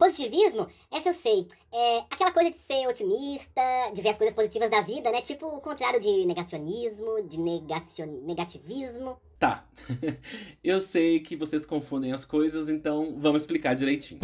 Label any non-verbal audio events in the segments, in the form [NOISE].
Positivismo? Essa eu sei. É aquela coisa de ser otimista, de ver as coisas positivas da vida, né? Tipo o contrário de negacionismo, de negacion... negativismo. Tá. [LAUGHS] eu sei que vocês confundem as coisas, então vamos explicar direitinho.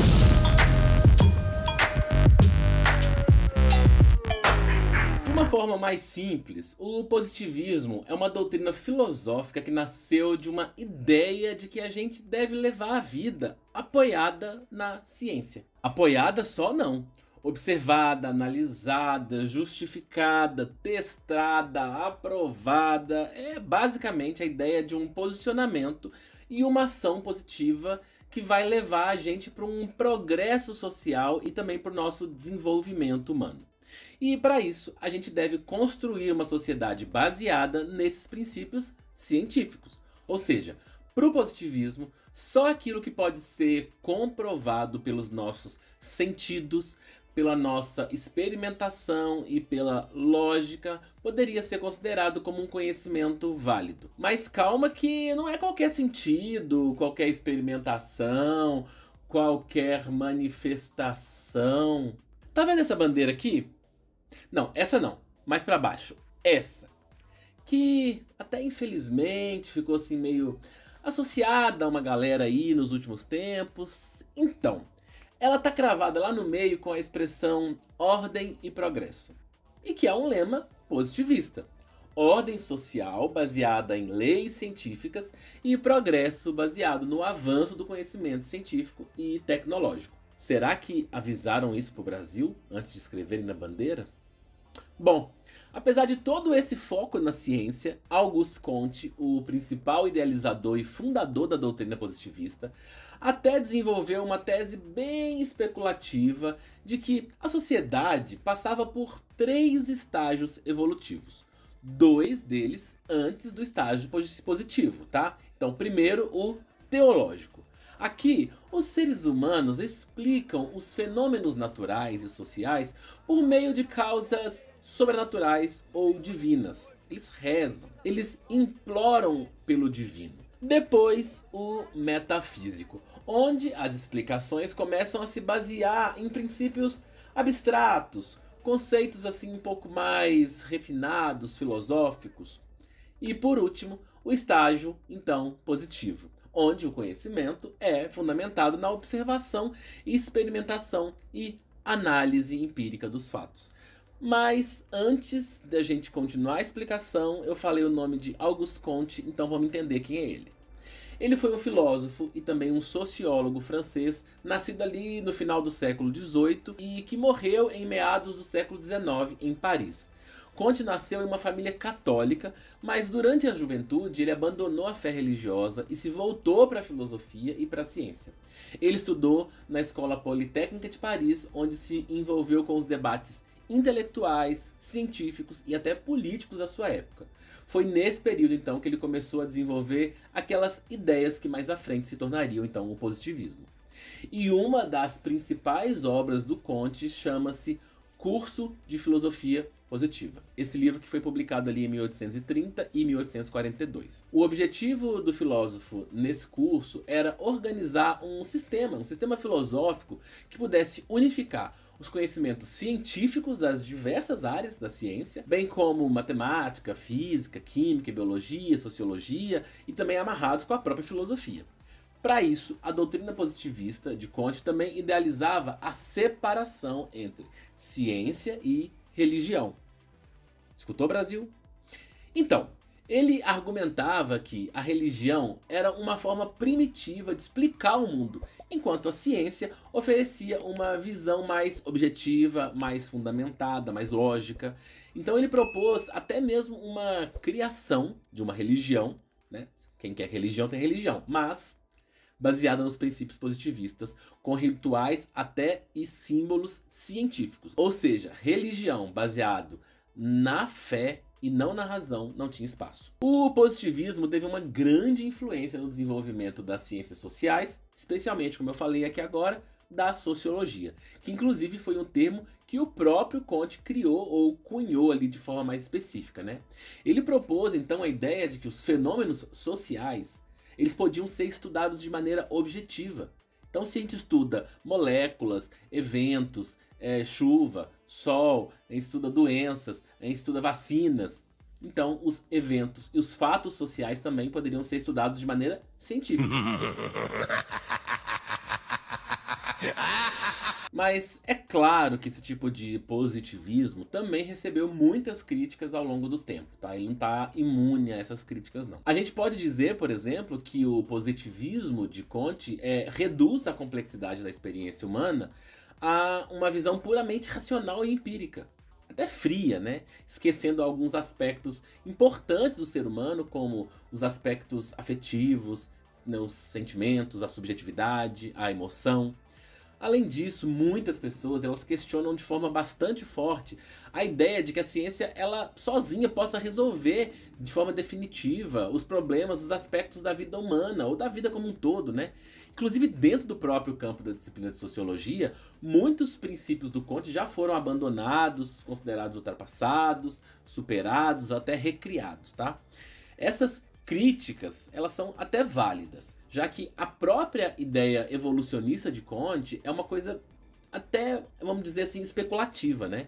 uma forma mais simples, o positivismo é uma doutrina filosófica que nasceu de uma ideia de que a gente deve levar a vida apoiada na ciência. Apoiada só não. Observada, analisada, justificada, testada, aprovada. É basicamente a ideia de um posicionamento e uma ação positiva que vai levar a gente para um progresso social e também para o nosso desenvolvimento humano. E para isso, a gente deve construir uma sociedade baseada nesses princípios científicos. Ou seja, para o positivismo, só aquilo que pode ser comprovado pelos nossos sentidos, pela nossa experimentação e pela lógica, poderia ser considerado como um conhecimento válido. Mas calma que não é qualquer sentido, qualquer experimentação, qualquer manifestação. Tá vendo essa bandeira aqui? Não, essa não. Mais para baixo. Essa. Que até infelizmente ficou assim meio associada a uma galera aí nos últimos tempos. Então, ela tá cravada lá no meio com a expressão ordem e progresso. E que é um lema positivista. Ordem social baseada em leis científicas e progresso baseado no avanço do conhecimento científico e tecnológico. Será que avisaram isso pro Brasil antes de escreverem na bandeira? Bom, apesar de todo esse foco na ciência, Auguste Comte, o principal idealizador e fundador da doutrina positivista, até desenvolveu uma tese bem especulativa de que a sociedade passava por três estágios evolutivos. Dois deles antes do estágio positivo, tá? Então, primeiro o teológico. Aqui, os seres humanos explicam os fenômenos naturais e sociais por meio de causas sobrenaturais ou divinas. Eles rezam, eles imploram pelo divino. Depois, o metafísico, onde as explicações começam a se basear em princípios abstratos, conceitos assim um pouco mais refinados, filosóficos. E por último, o estágio, então, positivo, onde o conhecimento é fundamentado na observação, experimentação e análise empírica dos fatos. Mas antes da gente continuar a explicação, eu falei o nome de Auguste Comte, então vamos entender quem é ele. Ele foi um filósofo e também um sociólogo francês, nascido ali no final do século XVIII e que morreu em meados do século XIX em Paris. Conte nasceu em uma família católica, mas durante a juventude ele abandonou a fé religiosa e se voltou para a filosofia e para a ciência. Ele estudou na Escola Politécnica de Paris, onde se envolveu com os debates intelectuais, científicos e até políticos da sua época. Foi nesse período então que ele começou a desenvolver aquelas ideias que mais à frente se tornariam então o positivismo. E uma das principais obras do Conte chama-se Curso de Filosofia positiva. Esse livro que foi publicado ali em 1830 e 1842. O objetivo do filósofo nesse curso era organizar um sistema, um sistema filosófico que pudesse unificar os conhecimentos científicos das diversas áreas da ciência, bem como matemática, física, química, biologia, sociologia e também amarrados com a própria filosofia. Para isso, a doutrina positivista de Conte também idealizava a separação entre ciência e religião. Escutou, Brasil? Então, ele argumentava que a religião era uma forma primitiva de explicar o mundo, enquanto a ciência oferecia uma visão mais objetiva, mais fundamentada, mais lógica. Então ele propôs até mesmo uma criação de uma religião, né? Quem quer religião tem religião, mas baseada nos princípios positivistas, com rituais até e símbolos científicos. Ou seja, religião baseado na fé e não na razão não tinha espaço. O positivismo teve uma grande influência no desenvolvimento das ciências sociais, especialmente, como eu falei aqui agora, da sociologia, que inclusive foi um termo que o próprio Kant criou ou cunhou ali de forma mais específica, né? Ele propôs então a ideia de que os fenômenos sociais eles podiam ser estudados de maneira objetiva. Então, se a gente estuda moléculas, eventos, é, chuva, sol, a gente estuda doenças, a gente estuda vacinas, então os eventos e os fatos sociais também poderiam ser estudados de maneira científica. [LAUGHS] Mas é claro que esse tipo de positivismo também recebeu muitas críticas ao longo do tempo, tá? Ele não tá imune a essas críticas, não. A gente pode dizer, por exemplo, que o positivismo de Conte é, reduz a complexidade da experiência humana a uma visão puramente racional e empírica. Até fria, né? Esquecendo alguns aspectos importantes do ser humano, como os aspectos afetivos, né, os sentimentos, a subjetividade, a emoção. Além disso, muitas pessoas elas questionam de forma bastante forte a ideia de que a ciência ela sozinha possa resolver de forma definitiva os problemas, os aspectos da vida humana ou da vida como um todo, né? Inclusive dentro do próprio campo da disciplina de sociologia, muitos princípios do Conte já foram abandonados, considerados ultrapassados, superados, até recriados, tá? Essas críticas, elas são até válidas, já que a própria ideia evolucionista de Kant é uma coisa até, vamos dizer assim, especulativa, né?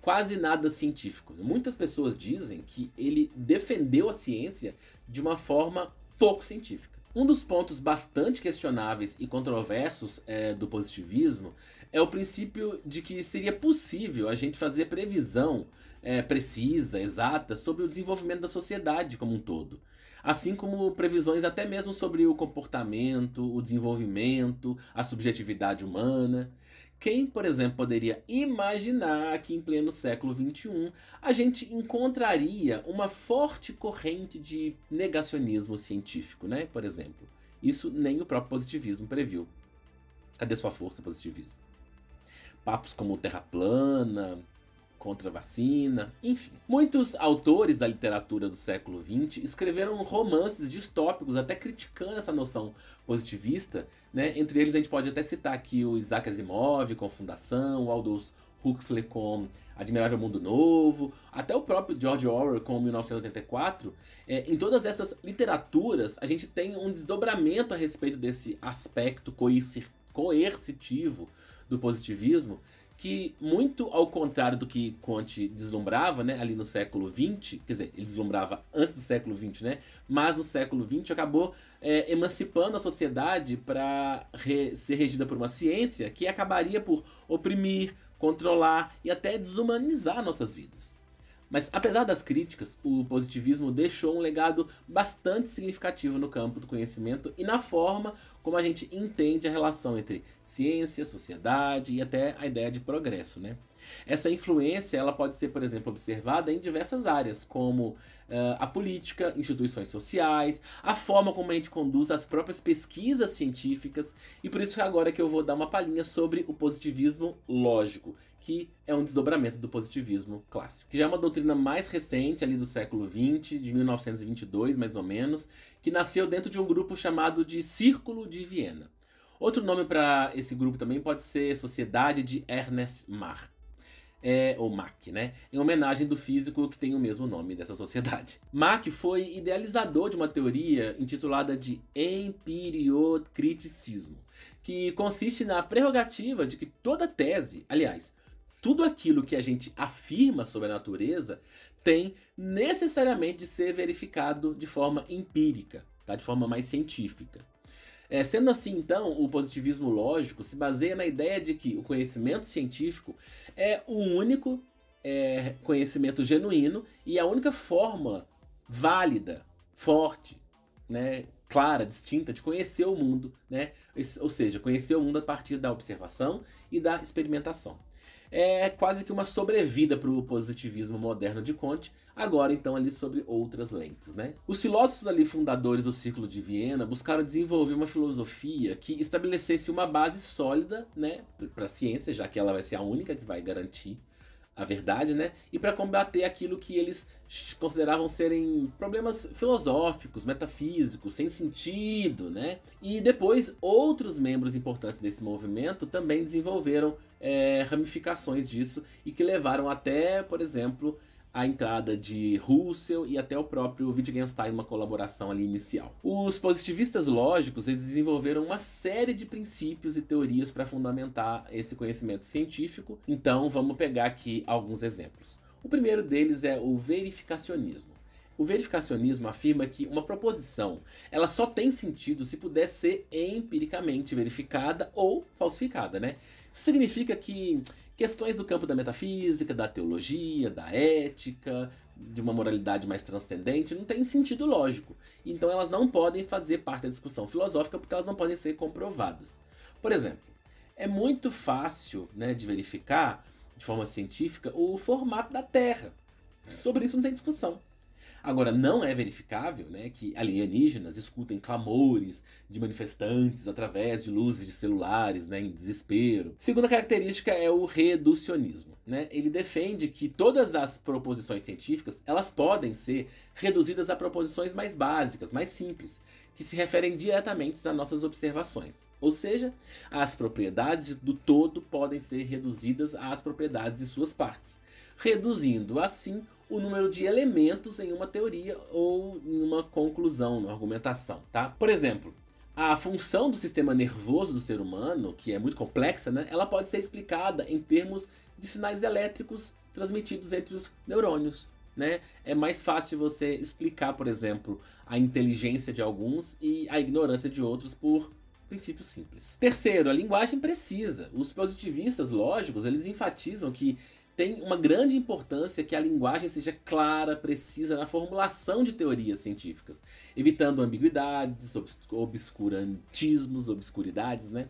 Quase nada científico. Muitas pessoas dizem que ele defendeu a ciência de uma forma pouco científica. Um dos pontos bastante questionáveis e controversos é, do positivismo é o princípio de que seria possível a gente fazer previsão é, precisa, exata, sobre o desenvolvimento da sociedade como um todo assim como previsões até mesmo sobre o comportamento, o desenvolvimento, a subjetividade humana. Quem, por exemplo, poderia imaginar que em pleno século XXI a gente encontraria uma forte corrente de negacionismo científico, né? Por exemplo. Isso nem o próprio positivismo previu. Cadê sua força, positivismo? Papos como terra plana, contra a vacina, enfim. Muitos autores da literatura do século XX escreveram romances distópicos, até criticando essa noção positivista, né? Entre eles a gente pode até citar aqui o Isaac Asimov com Fundação, o Aldous Huxley com Admirável Mundo Novo, até o próprio George Orwell com 1984, é, em todas essas literaturas a gente tem um desdobramento a respeito desse aspecto coercitivo do positivismo que, muito ao contrário do que Conte deslumbrava, né, ali no século XX, quer dizer, ele deslumbrava antes do século XX, né, mas no século XX acabou é, emancipando a sociedade para re ser regida por uma ciência que acabaria por oprimir, controlar e até desumanizar nossas vidas. Mas apesar das críticas, o positivismo deixou um legado bastante significativo no campo do conhecimento e na forma como a gente entende a relação entre ciência, sociedade e até a ideia de progresso, né? Essa influência ela pode ser, por exemplo, observada em diversas áreas, como uh, a política, instituições sociais, a forma como a gente conduz as próprias pesquisas científicas, e por isso que agora que eu vou dar uma palhinha sobre o positivismo lógico, que é um desdobramento do positivismo clássico, que já é uma doutrina mais recente, ali do século XX, de 1922 mais ou menos, que nasceu dentro de um grupo chamado de Círculo de Viena. Outro nome para esse grupo também pode ser Sociedade de Ernest Mach é, ou Mach, né? Em homenagem do físico que tem o mesmo nome dessa sociedade. [LAUGHS] Mach foi idealizador de uma teoria intitulada de empiriocriticismo, que consiste na prerrogativa de que toda tese, aliás, tudo aquilo que a gente afirma sobre a natureza tem necessariamente de ser verificado de forma empírica, tá? de forma mais científica. É, sendo assim, então, o positivismo lógico se baseia na ideia de que o conhecimento científico é o único é, conhecimento genuíno e a única forma válida, forte, né, clara, distinta de conhecer o mundo, né? ou seja, conhecer o mundo a partir da observação e da experimentação é quase que uma sobrevida para o positivismo moderno de Conte, agora então ali sobre outras lentes, né? Os filósofos ali fundadores do Círculo de Viena buscaram desenvolver uma filosofia que estabelecesse uma base sólida, né, para a ciência, já que ela vai ser a única que vai garantir a verdade, né? E para combater aquilo que eles consideravam serem problemas filosóficos, metafísicos, sem sentido, né? E depois outros membros importantes desse movimento também desenvolveram é, ramificações disso e que levaram até, por exemplo, a entrada de Russell e até o próprio Wittgenstein, uma colaboração ali inicial. Os positivistas lógicos eles desenvolveram uma série de princípios e teorias para fundamentar esse conhecimento científico, então vamos pegar aqui alguns exemplos. O primeiro deles é o verificacionismo. O verificacionismo afirma que uma proposição, ela só tem sentido se puder ser empiricamente verificada ou falsificada, né? Isso significa que questões do campo da metafísica, da teologia, da ética, de uma moralidade mais transcendente, não tem sentido lógico. Então elas não podem fazer parte da discussão filosófica porque elas não podem ser comprovadas. Por exemplo, é muito fácil, né, de verificar de forma científica o formato da Terra. Sobre isso não tem discussão. Agora, não é verificável né, que alienígenas escutem clamores de manifestantes através de luzes de celulares né, em desespero. Segunda característica é o reducionismo. Né? Ele defende que todas as proposições científicas elas podem ser reduzidas a proposições mais básicas, mais simples, que se referem diretamente às nossas observações. Ou seja, as propriedades do todo podem ser reduzidas às propriedades de suas partes, reduzindo assim o número de elementos em uma teoria ou em uma conclusão, na argumentação, tá? Por exemplo, a função do sistema nervoso do ser humano, que é muito complexa, né? Ela pode ser explicada em termos de sinais elétricos transmitidos entre os neurônios, né? É mais fácil você explicar, por exemplo, a inteligência de alguns e a ignorância de outros por princípios simples. Terceiro, a linguagem precisa. Os positivistas lógicos, eles enfatizam que tem uma grande importância que a linguagem seja clara, precisa na formulação de teorias científicas, evitando ambiguidades, obscurantismos, obscuridades, né?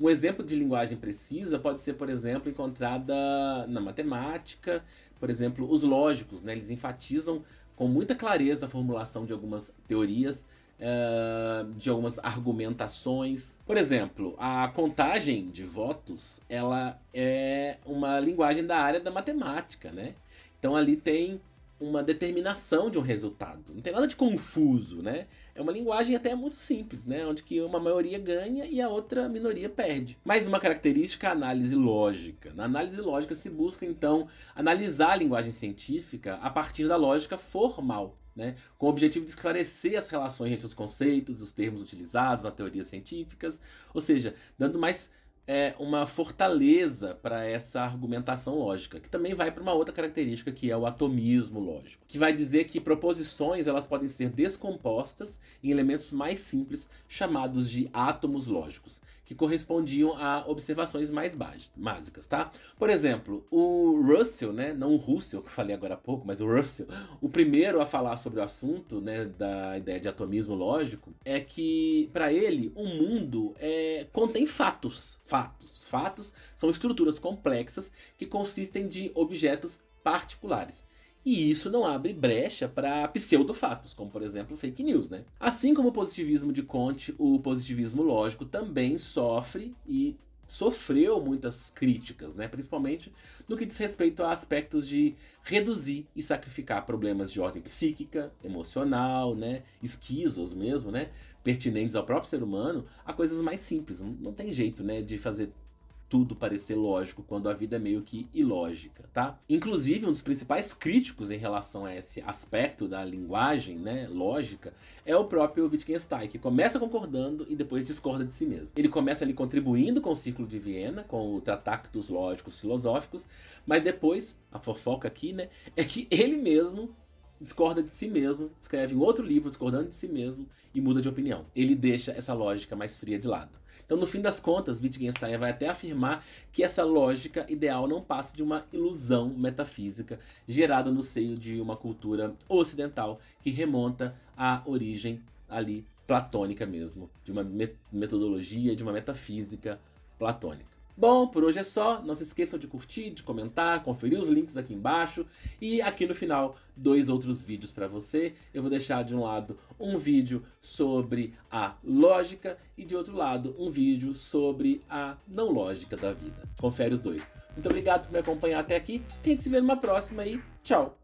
Um exemplo de linguagem precisa pode ser, por exemplo, encontrada na matemática, por exemplo, os lógicos, né? Eles enfatizam com muita clareza a formulação de algumas teorias uh, de algumas argumentações. Por exemplo, a contagem de votos ela é uma linguagem da área da matemática, né? Então ali tem uma determinação de um resultado. Não tem nada de confuso, né? É uma linguagem até muito simples, né? Onde que uma maioria ganha e a outra minoria perde. Mais uma característica, a análise lógica. Na análise lógica se busca, então, analisar a linguagem científica a partir da lógica formal né, com o objetivo de esclarecer as relações entre os conceitos, os termos utilizados na teoria científicas, ou seja, dando mais é, uma fortaleza para essa argumentação lógica, que também vai para uma outra característica que é o atomismo lógico, que vai dizer que proposições elas podem ser descompostas em elementos mais simples chamados de átomos lógicos que correspondiam a observações mais básicas, tá? Por exemplo, o Russell, né, não o Russell [LAUGHS] que eu falei agora há pouco, mas o Russell, o primeiro a falar sobre o assunto, né, da ideia de atomismo lógico, é que para ele o mundo é, contém fatos, fatos, fatos são estruturas complexas que consistem de objetos particulares. E isso não abre brecha para pseudofatos, como por exemplo fake news, né? Assim como o positivismo de Conte, o positivismo lógico também sofre e sofreu muitas críticas, né? principalmente no que diz respeito a aspectos de reduzir e sacrificar problemas de ordem psíquica, emocional, né? esquizos mesmo, né? pertinentes ao próprio ser humano, a coisas mais simples. Não tem jeito né? de fazer tudo parecer lógico quando a vida é meio que ilógica, tá? Inclusive, um dos principais críticos em relação a esse aspecto da linguagem, né, lógica, é o próprio Wittgenstein, que começa concordando e depois discorda de si mesmo. Ele começa ali contribuindo com o Círculo de Viena, com o Tratactus Lógicos Filosóficos, mas depois, a fofoca aqui, né, é que ele mesmo discorda de si mesmo, escreve um outro livro discordando de si mesmo e muda de opinião. Ele deixa essa lógica mais fria de lado. Então, no fim das contas, Wittgenstein vai até afirmar que essa lógica ideal não passa de uma ilusão metafísica gerada no seio de uma cultura ocidental que remonta à origem ali platônica mesmo, de uma metodologia, de uma metafísica platônica. Bom, por hoje é só. Não se esqueçam de curtir, de comentar, conferir os links aqui embaixo. E aqui no final, dois outros vídeos para você. Eu vou deixar de um lado um vídeo sobre a lógica e de outro lado um vídeo sobre a não lógica da vida. Confere os dois. Muito obrigado por me acompanhar até aqui. A gente se vê numa próxima e tchau!